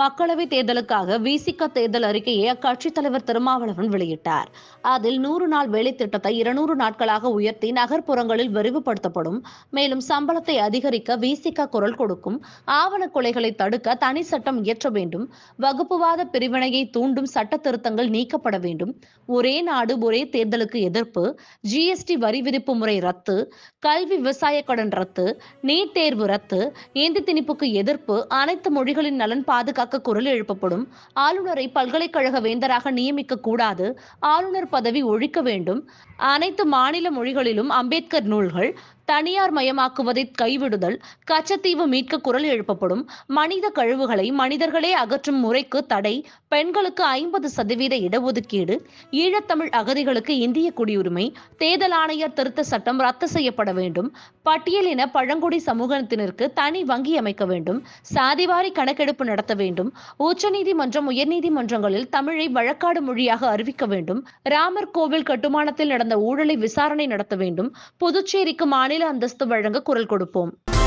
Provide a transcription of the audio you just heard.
மக்களவை தேர்தலுக்காக விசிக தேர்தல் அறிக்கையை அக்கட்சித் தலைவர் திருமாவளவன் வெளியிட்டார் அதில் நூறு நாள் வேலை திட்டத்தை இருநூறு நாட்களாக உயர்த்தி நகர்ப்புறங்களில் விரிவுபடுத்தப்படும் மேலும் சம்பளத்தை அதிகரிக்க விசிக குரல் கொடுக்கும் ஆவண கொலைகளை தடுக்க தனி சட்டம் இயற்ற வேண்டும் வகுப்புவாத பிரிவினையை தூண்டும் சட்ட திருத்தங்கள் நீக்கப்பட வேண்டும் ஒரே நாடு ஒரே தேர்தலுக்கு எதிர்ப்பு ஜிஎஸ்டி வரி விதிப்பு முறை ரத்து கல்வி விவசாய கடன் ரத்து நீட் தேர்வு ரத்து ஏந்தி திணிப்புக்கு எதிர்ப்பு அனைத்து மொழிகளின் நலன் பாதுகாப்பு பாஜக குரல் எழுப்பப்படும் ஆளுநரை பல்கலைக்கழக வேந்தராக நியமிக்க கூடாது ஆளுநர் பதவி ஒழிக்க வேண்டும் அனைத்து மாநில மொழிகளிலும் அம்பேத்கர் நூல்கள் தனியார் மயமாக்குவதை கைவிடுதல் கச்சத்தீவு மீட்க குரல் எழுப்பப்படும் மனித கழிவுகளை மனிதர்களே அகற்றும் முறைக்கு தடை பெண்களுக்கு ஐம்பது சதவீத இடஒதுக்கீடு ஈழத்தமிழ் அகதிகளுக்கு இந்திய குடியுரிமை தேர்தல் ஆணையர் திருத்த சட்டம் ரத்து செய்யப்பட வேண்டும் பட்டியலின பழங்குடி சமூகத்தினருக்கு தனி வங்கி அமைக்க வேண்டும் சாதிவாரி கணக்கெடுப்பு நடத்த வேண்டும் உச்சநீதிமன்றம் உயர்நீதிமன்றங்களில் தமிழை வழக்காடு மொழியாக அறிவிக்க வேண்டும் ராமர் கோவில் கட்டுமானத்தில் நடந்த ஊழலை விசாரணை நடத்த வேண்டும் புதுச்சேரிக்கு மாநில மாநில அந்தஸ்து வழங்க குரல் கொடுப்போம்